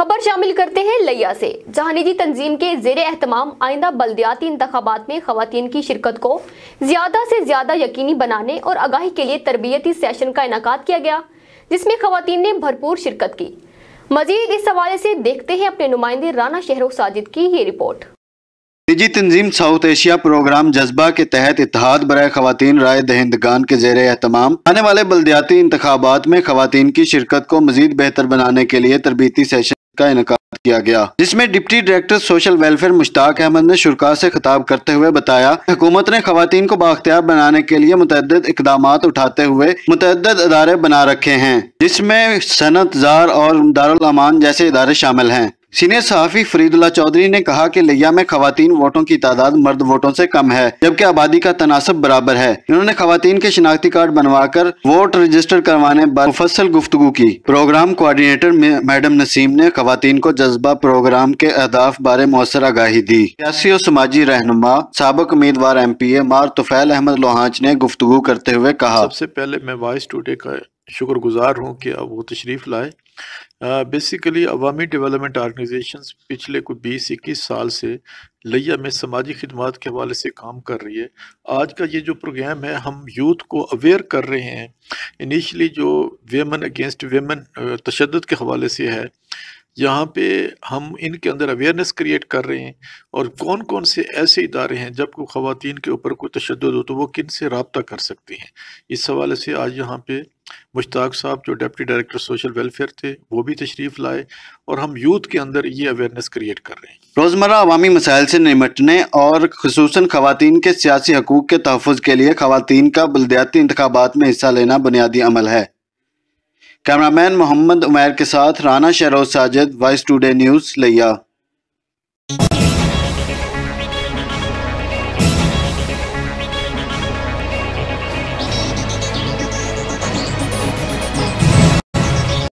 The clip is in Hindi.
खबर शामिल करते हैं लैया से जहां निजी तंजीम के जेर अहतमाम आइंदा बल्दियाती इंतबात में खातन की शिरकत को ज्यादा से ज्यादा यकीनी बनाने और आगाही के लिए तरबियती सेशन का इनका किया गया जिसमें खातन ने भरपूर शिरकत की मजीद इस हवाले से देखते हैं अपने नुमाइंदे राना शहरों साजिद की ये रिपोर्ट निजी तंजीम साउथ एशिया प्रोग्राम जज्बा के तहत इतिहाद बर खातन राय दहिंदगान के जेर अहतमाम आने वाले बल्दियाती इंतबात में खातन की शिरकत को मजीद बेहतर बनाने के लिए तरबीती सेशन का इनका किया गया जिसमें deputy director social welfare Mushtaq Ahmed ने शुरा से खिताब करते हुए बताया हुकूमत ने खातन को बाख्तियार बनाने के लिए मुतद इकदाम उठाते हुए मुतद अदारे बना रखे हैं जिसमें सनत जार और दारुलमान जैसे इदारे शामिल हैं सीनियर सहाफ़ी फरीदुल्ला चौधरी ने कहा कि लिया में खातन वोटों की तादाद मर्द वोटों से कम है जबकि आबादी का तनासब बराबर है इन्होंने खातन के शनाख्ती कार्ड बनवा कर वोट रजिस्टर करवाने पर मुफसल गुफ्तु की प्रोग्राम कोआर्डिनेटर मैडम नसीम ने खातन को जज्बा प्रोग्राम के अहदाफ बारे मौसर आगाही दी सियासी और समाजी रहनुमा सबक उम्मीदवार एम पी ए मार तुफैल अहमद लोहाच ने गुफ्तु करते हुए कहा सबसे पहले मैं वाइस टूडे का शुक्र गुज़ार हूँ कि अब वो तशरीफ़ लाए बेसिकली अवामी डेवलपमेंट आर्गनाइजेशन पिछले कुछ बीस इक्कीस साल से लिया में समाजी खदमात के हवाले से काम कर रही है आज का ये जो प्रोग्राम है हम यूथ को अवेयर कर रहे हैं इनिशली जो वेमन अगेंस्ट वेमन तशद के हवाले से है यहाँ पे हम इनके अंदर अवेयरनेस क्रिएट कर रहे हैं और कौन कौन से ऐसे इदारे हैं जब को ख़वान के ऊपर कोई तशद हो तो वो किन से रबता कर सकती हैं इस हवाले से आज यहाँ पे मुश्ताक साहब जो डिप्टी डायरेक्टर सोशल वेलफेयर थे वो भी तशरीफ़ लाए और हम यूथ के अंदर ये अवेयरनेस क्रिएट कर रहे हैं रोज़मर्रा अवामी मसाइल से निमटने और खसूस खातन के सियासी हकूक़ के तहफ़ के लिए खातन का बलदियाती इंतबात में हिस्सा लेना बुनियादी अमल है कैमरामैन मोहम्मद उमैर के साथ Rana Shahroz Sajid vice today news लिया